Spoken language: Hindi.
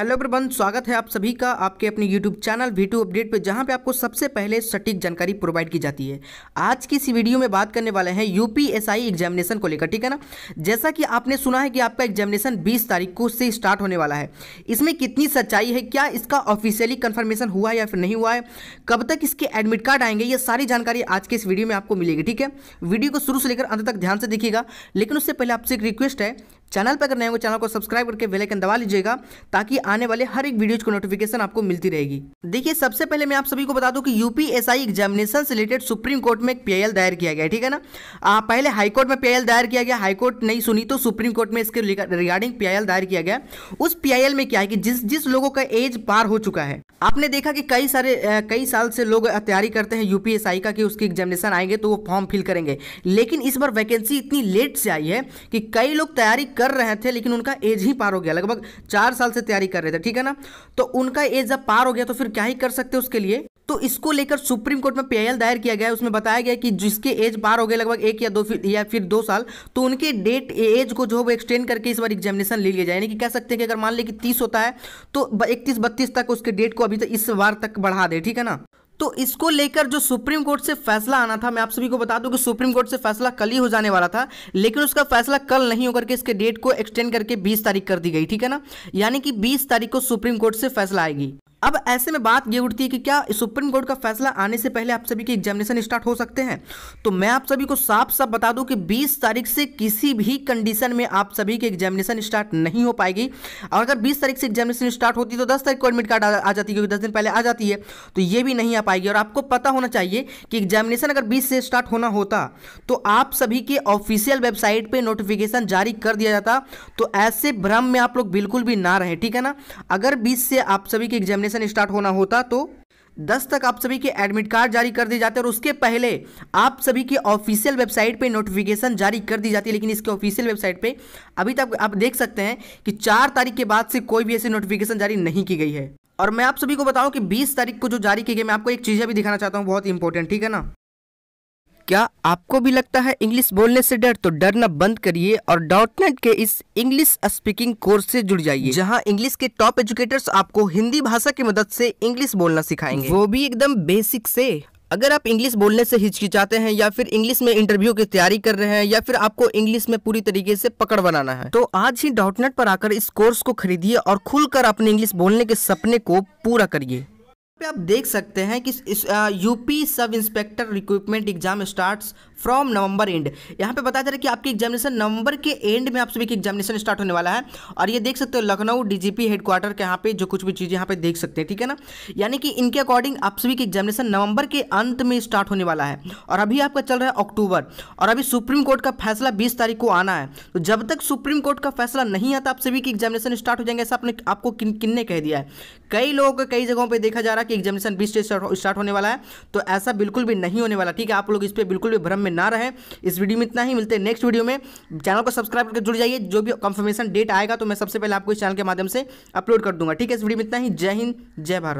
हेलो प्रबंध स्वागत है आप सभी का आपके अपने YouTube channel V two update पे जहां पे आपको सबसे पहले सटीक जानकारी प्रोवाइड की जाती है आज की इस वीडियो में बात करने वाले हैं यूपीएसआई एग्जामिनेशन को लेकर ठीक है ना जैसा कि आपने सुना है कि आपका एग्जामिनेशन 20 तारीख को से स्टार्ट होने वाला है इसमें कितनी सच्चाई है क्या इसका ऑफिशियली कन्फर्मेशन हुआ है या फिर नहीं हुआ है कब तक इसके एडमिट कार्ड आएंगे ये सारी जानकारी आज के इस वीडियो में आपको मिलेगी ठीक है वीडियो को शुरू से लेकर अंत तक ध्यान से देखिएगा लेकिन उससे पहले आपसे एक रिक्वेस्ट है चैनल पर अगर नए हो चैनल को सब्सक्राइब करके बेलाइकन दबा लीजिएगा ताकि आने वाले हर एक वीडियोज को नोटिफिकेशन आपको मिलती रहेगी देखिए सबसे पहले मैं आप सभी को बता दूं कि यूपीएसआई एग्जामिनेशन से रिलेटेड सुप्रीम कोर्ट में एक पीआईएल दायर किया गया ठीक है ना आ, पहले हाईकोर्ट में पीआईएल दायर किया गया हाईकोर्ट नहीं सुनी तो सुप्रीम कोर्ट में इसके रिगार्डिंग पीआईएल दायर किया गया उस पीआईएल में क्या है कि जिस जिस लोगों का एज पार हो चुका है आपने देखा कि कई सारे कई साल से लोग तैयारी करते हैं यूपीएसआई का कि उसकी एग्जामिनेशन आएंगे तो वो फॉर्म फिल करेंगे लेकिन इस बार वैकेंसी इतनी लेट से आई है कि कई लोग तैयारी कर रहे थे लेकिन उनका एज ही पार हो गया लगभग चार साल से तैयारी कर रहे थे ठीक है ना तो उनका एज जब पार हो गया तो फिर क्या ही कर सकते उसके लिए तो इसको लेकर सुप्रीम कोर्ट में पीआईएल दायर किया गया है उसमें बताया गया कि जिसके एज पार हो गए लगभग एक या दो या फिर दो साल तो उनके डेट एज को जो है वो एक्सटेंड करके इस बार एग्जामिनेशन ले लिया जाए यानी कि कह सकते हैं कि अगर मान ले कि तीस होता है तो इकतीस बत्तीस तक उसके डेट को अभी तक इस बार तक बढ़ा दे ठीक है ना तो इसको लेकर जो सुप्रीम कोर्ट से फैसला आना था मैं आप सभी को बता दूं कि सुप्रीम कोर्ट से फैसला कल ही हो जाने वाला था लेकिन उसका फैसला कल नहीं होकर के इसके डेट को एक्सटेंड करके 20 तारीख कर दी गई ठीक है ना यानी कि 20 तारीख को सुप्रीम कोर्ट से फैसला आएगी अब ऐसे में बात ये उठती है कि क्या सुप्रीम कोर्ट का फैसला आने से पहले आप सभी के एग्जामिनेशन स्टार्ट हो सकते हैं तो मैं आप सभी को साफ साफ बता दूं कि 20 तारीख से किसी भी कंडीशन में आप सभी के एग्जामिनेशन स्टार्ट नहीं हो पाएगी और अगर 20 तारीख से एग्जामिनेशन स्टार्ट होती तो 10 तारीख को एडमिट कार्ड आ जाती है क्योंकि दस दिन पहले आ जाती है तो ये भी नहीं आ पाएगी और आपको पता होना चाहिए कि एग्जामिनेशन अगर बीस से स्टार्ट होना होता तो आप सभी के ऑफिशियल वेबसाइट पर नोटिफिकेशन जारी कर दिया जाता तो ऐसे भ्रम में आप लोग बिल्कुल भी ना रहे ठीक है ना अगर बीस से आप सभी के एग्जामिनेशन एडमिशन स्टार्ट होना होता तो दस तक आप सभी के एडमिट कार्ड जारी कर दिए जाते और उसके पहले आप सभी के ऑफिशियल वेबसाइट पे नोटिफिकेशन जारी कर दी जाती है लेकिन इसके ऑफिशियल वेबसाइट पे अभी तक आप देख सकते हैं कि चार तारीख के बाद से कोई भी ऐसी नोटिफिकेशन जारी नहीं की गई है और मैं आप सभी को बताऊं कि 20 तारीख को जो जारी की गई मैं आपको एक चीज़ भी दिखाना चाहता हूँ बहुत इंपॉर्टेंट ठीक है ना क्या आपको भी लगता है इंग्लिश बोलने से डर तो डरना बंद करिए और डॉट नेट के इस इंग्लिश स्पीकिंग कोर्स से जुड़ जाइए जहां इंग्लिश के टॉप एजुकेटर्स आपको हिंदी भाषा की मदद से इंग्लिश बोलना सिखाएंगे वो भी एकदम बेसिक से अगर आप इंग्लिश बोलने से हिचकिचाते हैं या फिर इंग्लिश में इंटरव्यू की तैयारी कर रहे हैं या फिर आपको इंग्लिश में पूरी तरीके से पकड़ बनाना है तो आज ही डॉटनेट पर आकर इस कोर्स को खरीदिए और खुलकर अपने इंग्लिश बोलने के सपने को पूरा करिए पे आप देख सकते हैं कि इस UP sub inspector recruitment exam starts from November and यहाँ पे बताया जा रहा है कि आपकी एग्जामिनेशन नवंबर के एंड में आप सभी की एग्जामिनेशन स्टार्ट होने वाला है और ये देख सकते हो लखनऊ डीजीपी हेडक्वार्टर के यहाँ पे जो कुछ भी चीज़ें यहाँ पे देख सकते हैं ठीक है ना यानी कि इनके अकॉर्डिंग आप सभी की एग्जामिनेशन नवंबर के अंत में स्टार्ट होने वाला है और अभी आपका चल रहा है अक्टूबर और अभी सुप्रीम कोर्ट का फैसला बीस तारीख को आना है तो जब तक सुप्रीम कोर्ट का फैसला नहीं आता आप सभी की एग्जामिनेशन स्टार्ट हो जाएंगे ऐसा आपने आपको किन किन ने कह दिया है कई लोगों को कई जगहों पर देखा जा रहा है कि एग्जामिनेशन बीस से स्टार्ट होने वाला है तो ऐसा बिल्कुल भी नहीं होने वाला ठीक है आप लोग इस पर बिल्कुल भी भ्रम में ना रहें इस वीडियो में इतना ही मिलते हैं नेक्स्ट वीडियो में चैनल को सब्सक्राइब करके जुड़ जाइए जो भी कंफर्मेशन डेट आएगा तो मैं सबसे पहले आपको इस चैनल के माध्यम से अपलोड कर दूंगा ठीक है इस वीडियो में इतना ही जय हिंद जय भारत